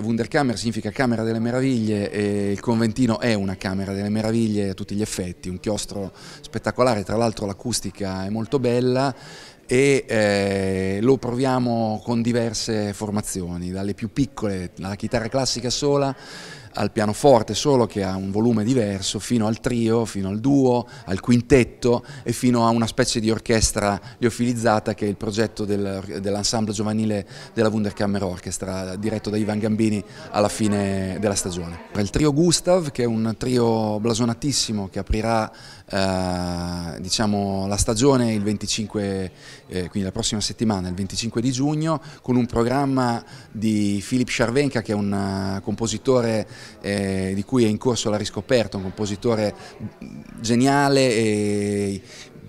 Wunderkammer significa Camera delle Meraviglie e il Conventino è una Camera delle Meraviglie a tutti gli effetti, un chiostro spettacolare, tra l'altro l'acustica è molto bella e eh, lo proviamo con diverse formazioni, dalle più piccole, la chitarra classica sola, al pianoforte, solo che ha un volume diverso, fino al trio, fino al duo, al quintetto e fino a una specie di orchestra liofilizzata che è il progetto del, dell'ensemble giovanile della Wunderkammer Orchestra, diretto da Ivan Gambini alla fine della stagione. Il trio Gustav, che è un trio blasonatissimo che aprirà eh, diciamo, la stagione il 25, eh, quindi la prossima settimana, il 25 di giugno, con un programma di Philippe Charvenka, che è un eh, compositore eh, di cui è in corso la riscoperta, un compositore geniale e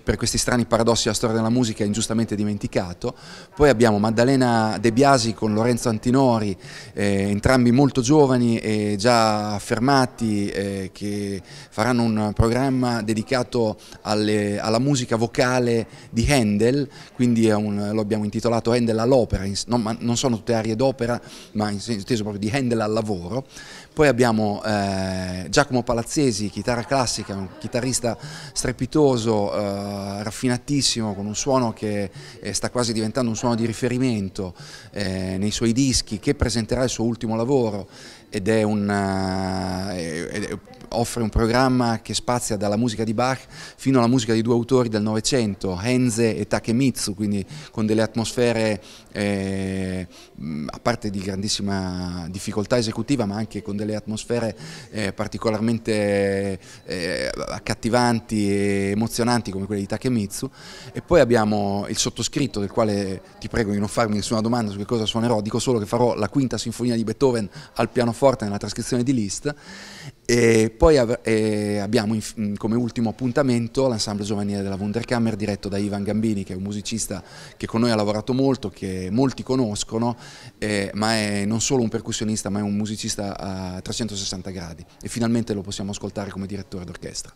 per questi strani paradossi della storia della musica è ingiustamente dimenticato. Poi abbiamo Maddalena De Biasi con Lorenzo Antinori, eh, entrambi molto giovani e già affermati, eh, che faranno un programma dedicato alle, alla musica vocale di Handel, quindi un, lo abbiamo intitolato Handel all'opera, non, non, sono tutte arie d'opera, ma in senso proprio di Handel al lavoro. Poi abbiamo eh, Giacomo Palazzesi, chitarra classica, un chitarrista strepitoso eh, eh, raffinatissimo con un suono che eh, sta quasi diventando un suono di riferimento eh, nei suoi dischi che presenterà il suo ultimo lavoro ed è un, offre un programma che spazia dalla musica di Bach fino alla musica di due autori del Novecento, Henze e Takemitsu, quindi con delle atmosfere eh, a parte di grandissima difficoltà esecutiva ma anche con delle atmosfere eh, particolarmente eh, accattivanti e emozionanti come quelle di Takemitsu e poi abbiamo il sottoscritto del quale ti prego di non farmi nessuna domanda su che cosa suonerò, dico solo che farò la quinta sinfonia di Beethoven al pianoforte nella trascrizione di Liszt e poi abbiamo mm, come ultimo appuntamento l'ensemble giovanile della Wunderkammer diretto da Ivan Gambini che è un musicista che con noi ha lavorato molto, che molti conoscono, eh, ma è non solo un percussionista ma è un musicista a 360 gradi e finalmente lo possiamo ascoltare come direttore d'orchestra.